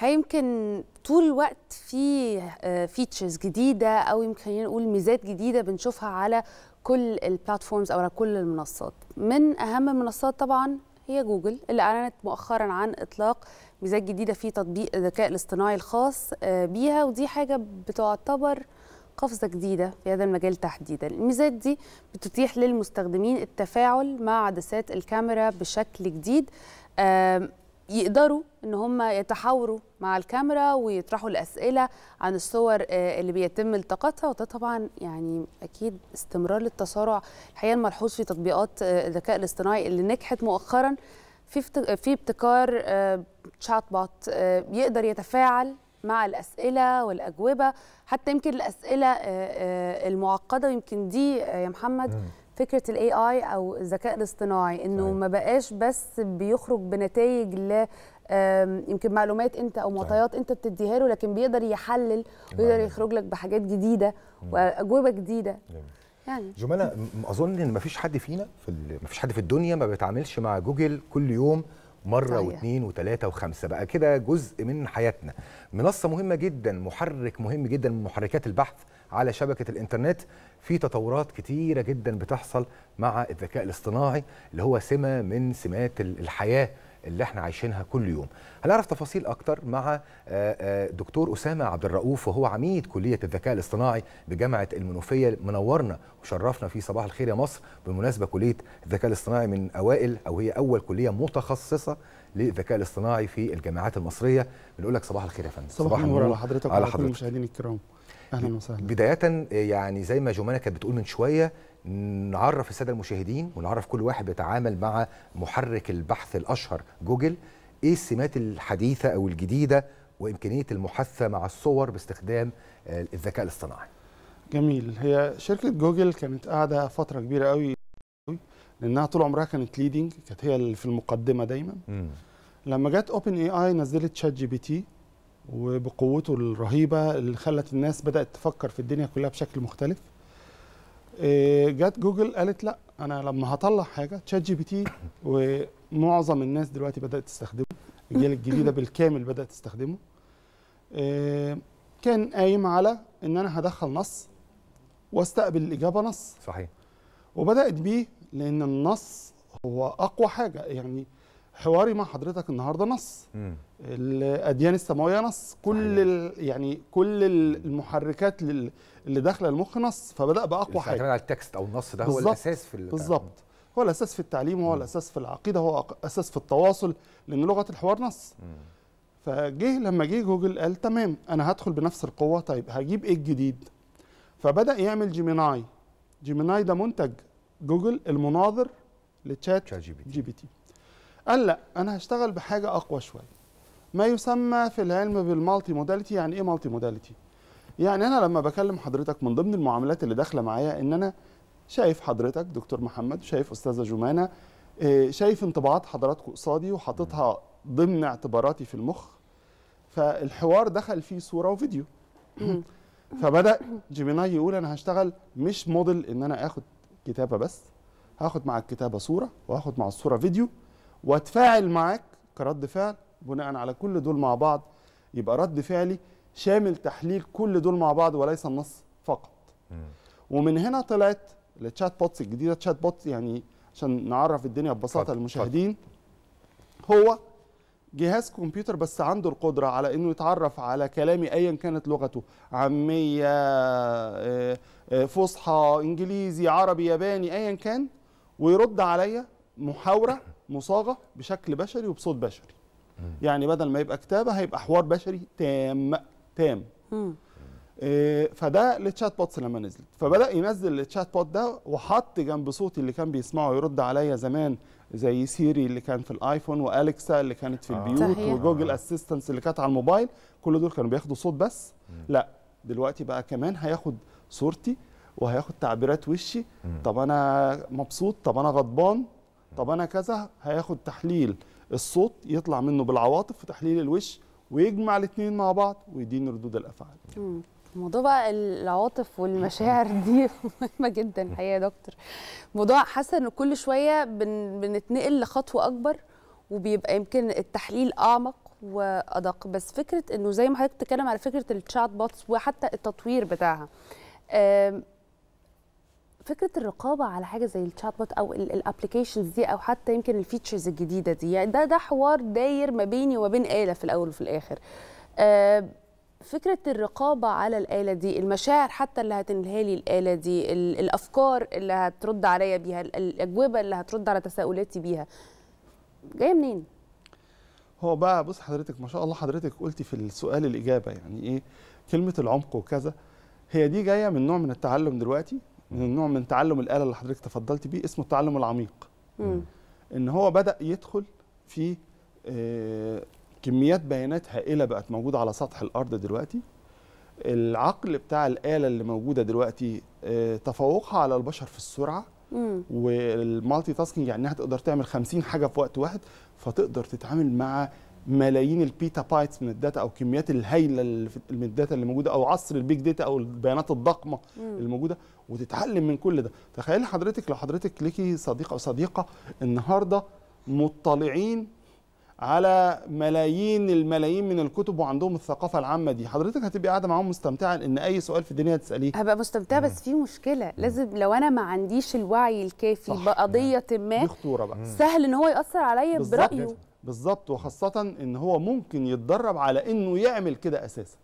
هيمكن طول الوقت في فيتشرز آه، جديده او يمكن خلينا نقول ميزات جديده بنشوفها على كل البلاتفورمز او على كل المنصات من اهم المنصات طبعا هي جوجل اللي اعلنت مؤخرا عن اطلاق ميزات جديده في تطبيق الذكاء الاصطناعي الخاص آه، بيها ودي حاجه بتعتبر قفزه جديده في هذا المجال تحديدا الميزات دي بتتيح للمستخدمين التفاعل مع عدسات الكاميرا بشكل جديد يقدروا ان هم يتحاوروا مع الكاميرا ويطرحوا الاسئله عن الصور آه، اللي بيتم التقاطها وده طبعا يعني اكيد استمرار للتسارع الحقيقه الملحوظ في تطبيقات آه، الذكاء الاصطناعي اللي نجحت مؤخرا في في ابتكار تشات آه، بوت يقدر يتفاعل مع الاسئله والاجوبه حتى يمكن الاسئله المعقده ويمكن دي يا محمد فكره الاي اي او الذكاء الاصطناعي انه صحيح. ما بقاش بس بيخرج بنتائج ل يمكن معلومات انت او معطيات انت بتديها له لكن بيقدر يحلل ويقدر يخرج لك بحاجات جديده واجوبه جديده يعني جمالة اظن ان مفيش حد فينا في مفيش حد في الدنيا ما بيتعاملش مع جوجل كل يوم مره صحيح. واثنين وثلاثه وخمسه بقى كده جزء من حياتنا منصه مهمه جدا محرك مهم جدا من محركات البحث على شبكه الانترنت في تطورات كتيره جدا بتحصل مع الذكاء الاصطناعي اللي هو سمه من سمات الحياه اللي احنا عايشينها كل يوم هنعرف تفاصيل اكتر مع آه، آه، دكتور اسامه عبد الرؤوف وهو عميد كليه الذكاء الاصطناعي بجامعه المنوفيه منورنا وشرفنا في صباح الخير يا مصر بالمناسبه كليه الذكاء الاصطناعي من اوائل او هي اول كليه متخصصه للذكاء الاصطناعي في الجامعات المصريه بنقول لك صباح الخير يا فندم صباح, صباح النور على حضرتك وعلى المشاهدين الكرام اهلا وسهلا بدايه يعني زي ما جمانه كانت بتقول من شويه نعرف الساده المشاهدين ونعرف كل واحد بيتعامل مع محرك البحث الاشهر جوجل ايه السمات الحديثه او الجديده وامكانيه المحاثه مع الصور باستخدام آه، الذكاء الاصطناعي جميل هي شركه جوجل كانت قاعده فتره كبيره قوي لانها طول عمرها كانت ليدنج كانت هي في المقدمه دايما م. لما جت اوبن اي اي نزلت شات جي بي تي وبقوته الرهيبه اللي خلت الناس بدات تفكر في الدنيا كلها بشكل مختلف آه، جت جوجل قالت لا انا لما هطلع حاجه تشات جي بي تي ومعظم الناس دلوقتي بدات تستخدمه الجيل الجديده بالكامل بدات تستخدمه آه، كان قايم على ان انا هدخل نص واستقبل الاجابه نص صحيح وبدات بيه لان النص هو اقوى حاجه يعني حواري مع حضرتك النهارده نص مم. الاديان السماويه نص كل ال يعني كل المحركات اللي داخله المخ نص فبدا باقوى حاجه على التكست او النص ده هو الاساس في بالظبط هو الاساس في التعليم هو الاساس في العقيده هو اساس في التواصل لان لغه الحوار نص فجه لما جه جوجل قال تمام انا هدخل بنفس القوه طيب هجيب ايه الجديد فبدا يعمل جيميناي جيميناي ده منتج جوجل المناظر لتشات جي بي تي قال لا انا هشتغل بحاجه اقوى شويه ما يسمى في العلم بالمالتي موداليتي يعني ايه مالتي موداليتي يعني انا لما بكلم حضرتك من ضمن المعاملات اللي داخله معايا ان انا شايف حضرتك دكتور محمد شايف استاذه جمانه آه، شايف انطباعات حضراتكم قصادي وحاططها ضمن اعتباراتي في المخ فالحوار دخل فيه صوره وفيديو فبدا جيميناي يقول انا هشتغل مش موديل ان انا اخد كتابه بس هاخد مع الكتابه صوره وهاخد مع الصوره فيديو واتفاعل معاك كرد فعل بناء على كل دول مع بعض يبقى رد فعلي شامل تحليل كل دول مع بعض وليس النص فقط ومن هنا طلعت التشات بوتس الجديده تشات بوتس يعني عشان نعرف الدنيا ببساطه للمشاهدين هو جهاز كمبيوتر بس عنده القدره على انه يتعرف على كلامي ايا كانت لغته عاميه آه، آه، فصحى انجليزي عربي ياباني ايا كان ويرد عليا محاوره مصاغه بشكل بشري وبصوت بشري م. يعني بدل ما يبقى كتابه هيبقى حوار بشري تام تام م. آه، فده التشات بوتس لما نزلت فبدا ينزل التشات بوت ده وحط جنب صوتي اللي كان بيسمعه يرد عليا زمان زي سيري اللي كان في الايفون والكسا اللي كانت في آه. البيوت آه. وجوجل آه. اسيستنس اللي كانت على الموبايل كل دول كانوا بياخدوا صوت بس م. لا دلوقتي بقى كمان هياخد صورتي وهياخد تعبيرات وشي م. طب انا مبسوط طب انا غضبان طب انا كذا هياخد تحليل الصوت يطلع منه بالعواطف وتحليل الوش ويجمع الاثنين مع بعض ويديني ردود الافعال موضوع بقى العواطف والمشاعر دي مهمه جدا الحقيقه يا دكتور موضوع حاسه ان كل شويه بن بنتنقل لخطوه اكبر وبيبقى يمكن التحليل اعمق وادق بس فكره انه زي ما حضرتك بتتكلم على فكره التشات بوتس وحتى التطوير بتاعها فكره الرقابه على حاجه زي الشات بوت او الابلكيشنز دي او حتى يمكن الفيتشرز الجديده دي يعني ده ده حوار داير ما بيني وبين اله في الاول وفي الاخر آه فكرة الرقابة على الآلة دي المشاعر حتى اللي هتنهي لي الآلة دي الأفكار اللي هترد عليا بيها الأجوبة اللي هترد على تساؤلاتي بيها جاية منين؟ هو بقى بص حضرتك ما شاء الله حضرتك قلتي في السؤال الإجابة يعني إيه كلمة العمق وكذا هي دي جاية من نوع من التعلم دلوقتي من النوع من تعلم الاله اللي حضرتك تفضلت بيه اسمه التعلم العميق مم. ان هو بدا يدخل في آه، كميات بيانات هائله بقت موجوده على سطح الارض دلوقتي العقل بتاع الاله اللي موجوده دلوقتي آه، تفوقها على البشر في السرعه والمالتي تاسكينج يعني انها تقدر تعمل 50 حاجه في وقت واحد فتقدر تتعامل مع ملايين البيتا بايتس من الداتا او الكميات الهائله من الداتا اللي موجوده او عصر البيج داتا او البيانات الضخمه اللي موجوده وتتعلم من كل ده تخيل حضرتك لو حضرتك ليكي صديق او صديقه النهارده مطلعين على ملايين الملايين من الكتب وعندهم الثقافه العامه دي حضرتك هتبقي قاعده معاهم مستمتعه ان اي سؤال في الدنيا هتساليه هبقى مستمتعه بس في مشكله لازم لو انا ما عنديش الوعي الكافي بقضيه ما دي خطوره بقى سهل ان هو ياثر عليا برايه بالظبط وخاصة ان هو ممكن يتدرب على انه يعمل كده اساسا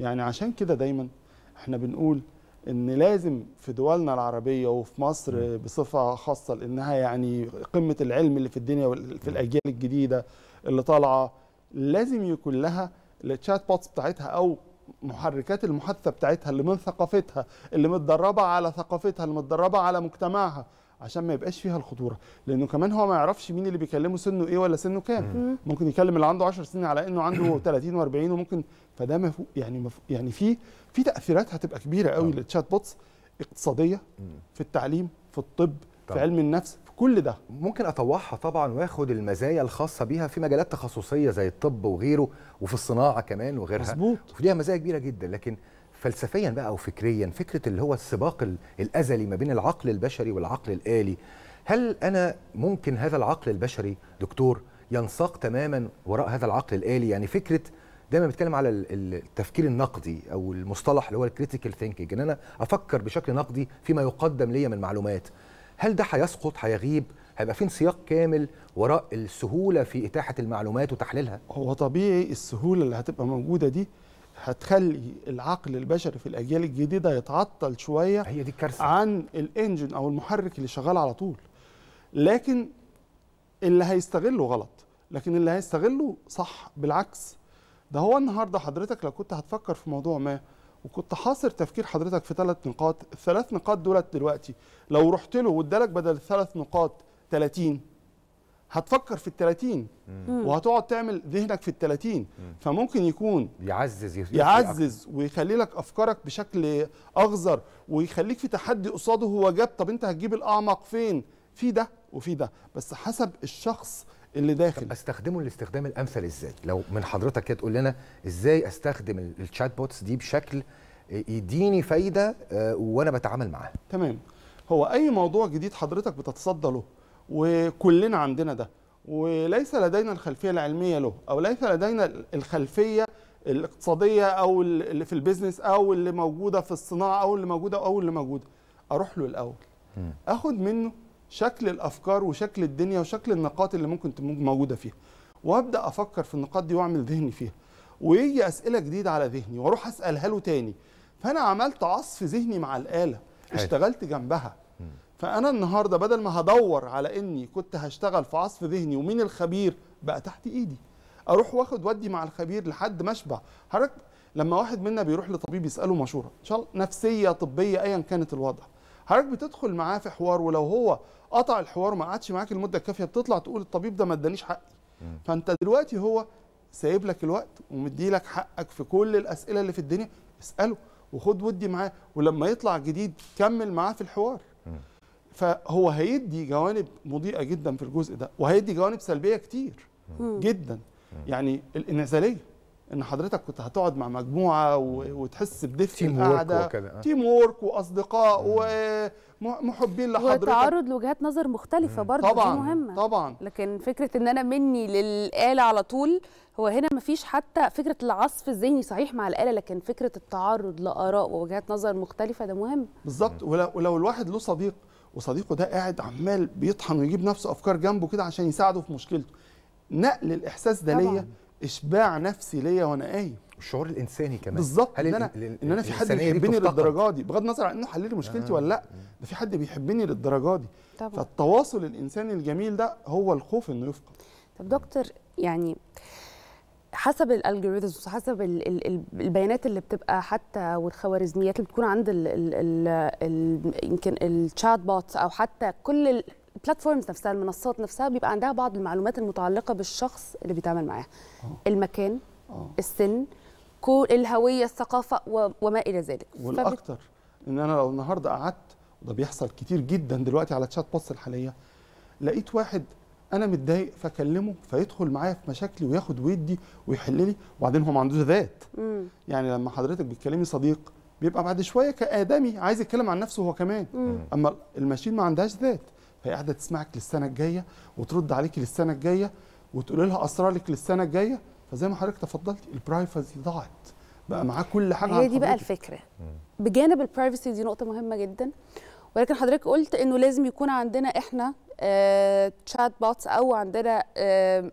يعني عشان كده دايما احنا بنقول ان لازم في دولنا العربيه وفي مصر بصفه خاصه لانها يعني قمه العلم اللي في الدنيا في الاجيال الجديده اللي طالعه لازم يكون لها التشات بوتس بتاعتها او محركات المحادثه بتاعتها اللي من ثقافتها اللي متدربه على ثقافتها اللي متدربه على مجتمعها عشان ما يبقاش فيها الخطوره لانه كمان هو ما يعرفش مين اللي بيكلمه سنه ايه ولا سنه كام ممكن يكلم اللي عنده 10 سنين على انه عنده 30 و40 وممكن فده فوق يعني فوق يعني في في تاثيرات هتبقى كبيره قوي آه. للتشات بوتس اقتصاديه في التعليم في الطب في علم النفس في كل ده ممكن اطوعها طبعا واخد المزايا الخاصه بيها في مجالات تخصصيه زي الطب وغيره وفي الصناعه كمان وغيرها مظبوط وليها مزايا كبيره جدا لكن فلسفيا بقى او فكريا فكره اللي هو السباق الازلي ما بين العقل البشري والعقل الالي هل انا ممكن هذا العقل البشري دكتور ينساق تماما وراء هذا العقل الالي يعني فكره دايما بتكلم على التفكير النقدي او المصطلح اللي هو الكريتيكال ثينكينج ان انا افكر بشكل نقدي فيما يقدم لي من معلومات هل ده هيسقط هيغيب هيبقى في سياق كامل وراء السهوله في اتاحه المعلومات وتحليلها هو طبيعي السهوله اللي هتبقى موجوده دي هتخلي العقل البشري في الاجيال الجديده يتعطل شويه هي دي الكارثه عن الانجن او المحرك اللي شغال على طول لكن اللي هيستغله غلط لكن اللي هيستغله صح بالعكس ده هو النهارده حضرتك لو كنت هتفكر في موضوع ما وكنت حاصر تفكير حضرتك في ثلاث نقاط الثلاث نقاط دولت دلوقتي لو رحت له وادالك بدل الثلاث نقاط 30 هتفكر في ال 30 وهتقعد تعمل ذهنك في ال 30 فممكن يكون يعزز يعزز ويخلي لك افكارك بشكل اغزر ويخليك في تحدي قصاده هو جاب طب انت هتجيب الاعمق فين؟ في ده وفي ده بس حسب الشخص اللي داخل طب استخدمه الاستخدام الامثل ازاي؟ لو من حضرتك كده تقول لنا ازاي استخدم الشات بوتس دي بشكل يديني فايده آه، وانا بتعامل معاه. تمام هو اي موضوع جديد حضرتك بتتصدى له وكلنا عندنا ده وليس لدينا الخلفيه العلميه له او ليس لدينا الخلفيه الاقتصاديه او اللي في البيزنس او اللي موجوده في الصناعه او اللي موجوده او اللي موجوده اروح له الاول اخد منه شكل الافكار وشكل الدنيا وشكل النقاط اللي ممكن تكون موجوده فيها وابدا افكر في النقاط دي واعمل ذهني فيها ويجي اسئله جديده على ذهني واروح اسالها له تاني فانا عملت عصف ذهني مع الاله اشتغلت جنبها فانا النهارده بدل ما هدور على اني كنت هشتغل في عصف ذهني ومين الخبير بقى تحت ايدي اروح واخد ودي مع الخبير لحد ما اشبع حضرتك لما واحد منا بيروح لطبيب يساله مشوره ان شاء الله نفسيه طبيه ايا كانت الوضع حضرتك بتدخل معاه في حوار ولو هو قطع الحوار وما قعدش معاك المده الكافيه بتطلع تقول الطبيب ده ما ادانيش حقي فانت دلوقتي هو سايب لك الوقت ومدي لك حقك في كل الاسئله اللي في الدنيا اساله وخد ودي معاه ولما يطلع جديد كمل معاه في الحوار فهو هيدي جوانب مضيئه جدا في الجزء ده وهيدي جوانب سلبيه كتير جدا يعني الانعزاليه ان حضرتك كنت هتقعد مع مجموعه وتحس بدفء تيم القعده تيم وورك آه. واصدقاء ومحبين لحضرتك وتعرض لوجهات نظر مختلفه برضه دي مهمه طبعا لكن فكره ان انا مني للاله على طول هو هنا مفيش حتى فكره العصف الذهني صحيح مع الاله لكن فكره التعرض لاراء ووجهات نظر مختلفه ده مهم بالظبط ولو, ولو الواحد له صديق وصديقه ده قاعد عمال بيطحن ويجيب نفسه افكار جنبه كده عشان يساعده في مشكلته نقل الاحساس ده ليا اشباع نفسي ليا وانا قايم الشعور الانساني كمان بالظبط ان انا ان انا في حد بيحبني للدرجه دي بغض النظر عن انه حل لي مشكلتي آه. ولا لا ده في حد بيحبني للدرجه دي طبعا. فالتواصل الانساني الجميل ده هو الخوف انه يفقد طب دكتور يعني حسب الالجوريزمز حسب البيانات اللي بتبقى حتى والخوارزميات اللي بتكون عند الـ الـ الـ يمكن الشات بوت او حتى كل البلاتفورمز نفسها المنصات نفسها بيبقى عندها بعض المعلومات المتعلقه بالشخص اللي بيتعامل معاه آه. المكان أوه. السن كل الهويه الثقافه وما الى ذلك والاكثر ان انا لو النهارده قعدت وده بيحصل كتير جدا دلوقتي على تشات بوتس الحاليه لقيت واحد انا متضايق فاكلمه فيدخل معايا في مشاكلي وياخد ويدي ويحل لي وبعدين هو ما عندوش ذات مم. يعني لما حضرتك بتكلمي صديق بيبقى بعد شويه كادمي عايز يتكلم عن نفسه هو كمان مم. اما الماشين ما عندهاش ذات فهي قاعده تسمعك للسنه الجايه وترد عليكي للسنه الجايه وتقول لها اسرارك للسنه الجايه فزي ما حضرتك تفضلتي البرايفسي ضاعت بقى معاه كل حاجه هي دي بقى الفكره بجانب البرايفسي دي نقطه مهمه جدا ولكن حضرتك قلت انه لازم يكون عندنا احنا تشات آه، بوتس او عندنا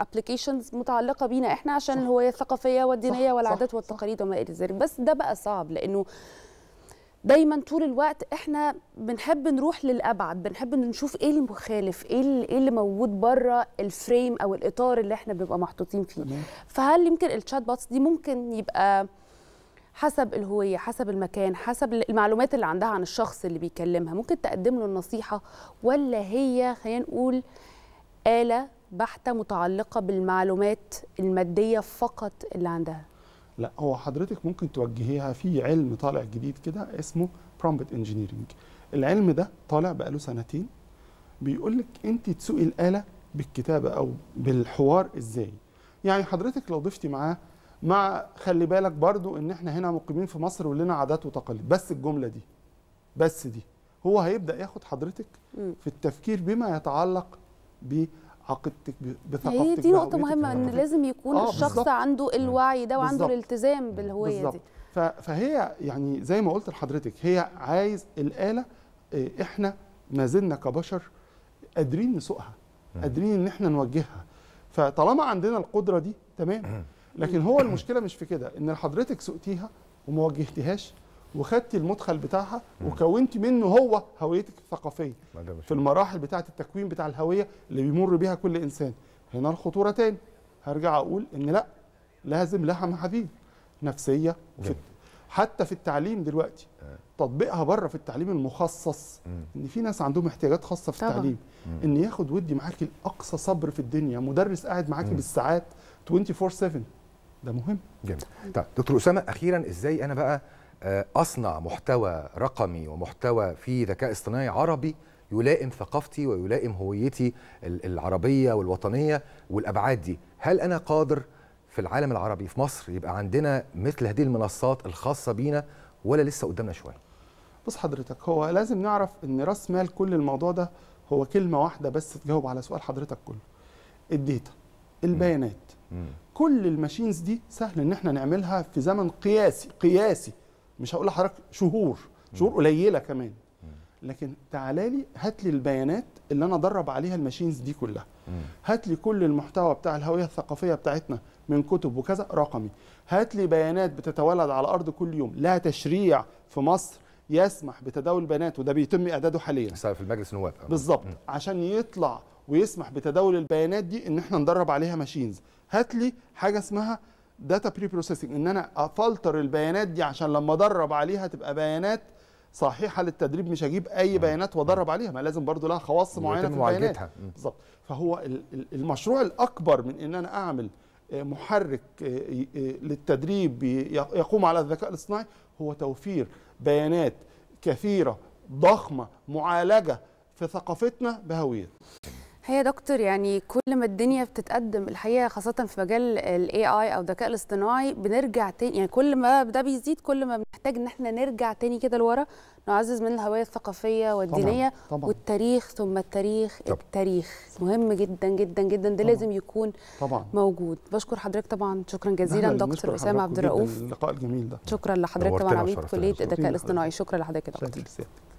ابلكيشنز آه، متعلقه بينا احنا عشان الهويه الثقافيه والدينيه صح والعادات صح والتقاليد وما الى ذلك بس ده بقى صعب لانه دايما طول الوقت احنا بنحب نروح للابعد بنحب نشوف ايه المخالف إيه, ايه اللي موجود بره الفريم او الاطار اللي احنا بنبقى محطوطين فيه فهل يمكن التشات بوتس دي ممكن يبقى حسب الهويه حسب المكان حسب المعلومات اللي عندها عن الشخص اللي بيكلمها ممكن تقدم له النصيحه ولا هي خلينا نقول اله بحته متعلقه بالمعلومات الماديه فقط اللي عندها لا هو حضرتك ممكن توجهيها في علم طالع جديد كده اسمه برومبت انجينيرنج العلم ده طالع بقاله سنتين بيقول لك انت تسوقي الاله بالكتابه او بالحوار ازاي يعني حضرتك لو ضفتي معاه مع خلي بالك برضو ان احنا هنا مقيمين في مصر ولنا عادات وتقاليد بس الجمله دي بس دي هو هيبدا ياخد حضرتك في التفكير بما يتعلق بعقيدتك بثقافتك هي دي نقطه مهمه ان لازم يكون آه الشخص بالزبط. عنده الوعي ده وعنده بالزبط. الالتزام بالهويه بالزبط. دي فهي يعني زي ما قلت لحضرتك هي عايز الاله آه، احنا ما زلنا كبشر قادرين نسوقها قادرين ان احنا نوجهها فطالما عندنا القدره دي تمام لكن هو المشكله مش في كده ان حضرتك سقتيها وما واجهتيهاش وخدتي المدخل بتاعها وكونتي منه هو هويتك الثقافيه في المراحل بتاعه التكوين بتاع الهويه اللي بيمر بيها كل انسان هنا الخطوره تاني هرجع اقول ان لا لازم لها محاذير نفسيه وفي حتى في التعليم دلوقتي آه. تطبيقها بره في التعليم المخصص ان في ناس عندهم احتياجات خاصه في التعليم ان ياخد ودي معاكي الاقصى صبر في الدنيا مدرس قاعد معاكي بالساعات 24 7 ده مهم جميل طيب دكتور اسامه اخيرا ازاي انا بقى آه، اصنع محتوى رقمي ومحتوى فيه ذكاء اصطناعي عربي يلائم ثقافتي ويلائم هويتي العربيه والوطنيه والابعاد دي هل انا قادر في العالم العربي في مصر يبقى عندنا مثل هذه المنصات الخاصه بينا ولا لسه قدامنا شويه بص حضرتك هو لازم نعرف ان راس مال كل الموضوع ده هو كلمه واحده بس تجاوب على سؤال حضرتك كله الديتا البيانات كل الماشينز دي سهل ان احنا نعملها في زمن قياسي قياسي مش هقول لحضرتك شهور شهور قليله كمان لكن تعالى لي هات لي البيانات اللي انا ادرب عليها الماشينز دي كلها هات لي كل المحتوى بتاع الهويه الثقافيه بتاعتنا من كتب وكذا رقمي هات لي بيانات بتتولد على الارض كل يوم لها تشريع في مصر يسمح بتداول بيانات وده بيتم اعداده حاليا في المجلس النواب بالظبط عشان يطلع ويسمح بتداول البيانات دي ان احنا ندرب عليها ماشينز هات لي حاجه اسمها داتا بري بروسيسنج ان انا افلتر البيانات دي عشان لما ادرب عليها تبقى بيانات صحيحه للتدريب مش هجيب اي بيانات وادرب عليها ما لازم برضو لها خواص معينه في البيانات بالظبط فهو المشروع الاكبر من ان انا اعمل آه، محرك آه، آه، للتدريب يقوم على الذكاء الاصطناعي هو توفير بيانات كثيره ضخمه معالجه في ثقافتنا بهويه هي دكتور يعني كل ما الدنيا بتتقدم الحقيقه خاصه في مجال الاي اي او الذكاء الاصطناعي بنرجع تاني يعني كل ما ده بيزيد كل ما بنحتاج ان احنا نرجع تاني كده لورا نعزز من الهويه الثقافيه والدينيه طبعًا. طبعًا. والتاريخ ثم التاريخ طبعًا. التاريخ مهم جدا جدا جدا ده لازم يكون طبعًا. موجود بشكر حضرتك طبعا شكرا جزيلا دكتور اسامه عبد الرؤوف اللقاء الجميل ده شكرا لحضرتك طبعا عميد كليه الذكاء الاصطناعي شكرا لحضرتك يا دكتور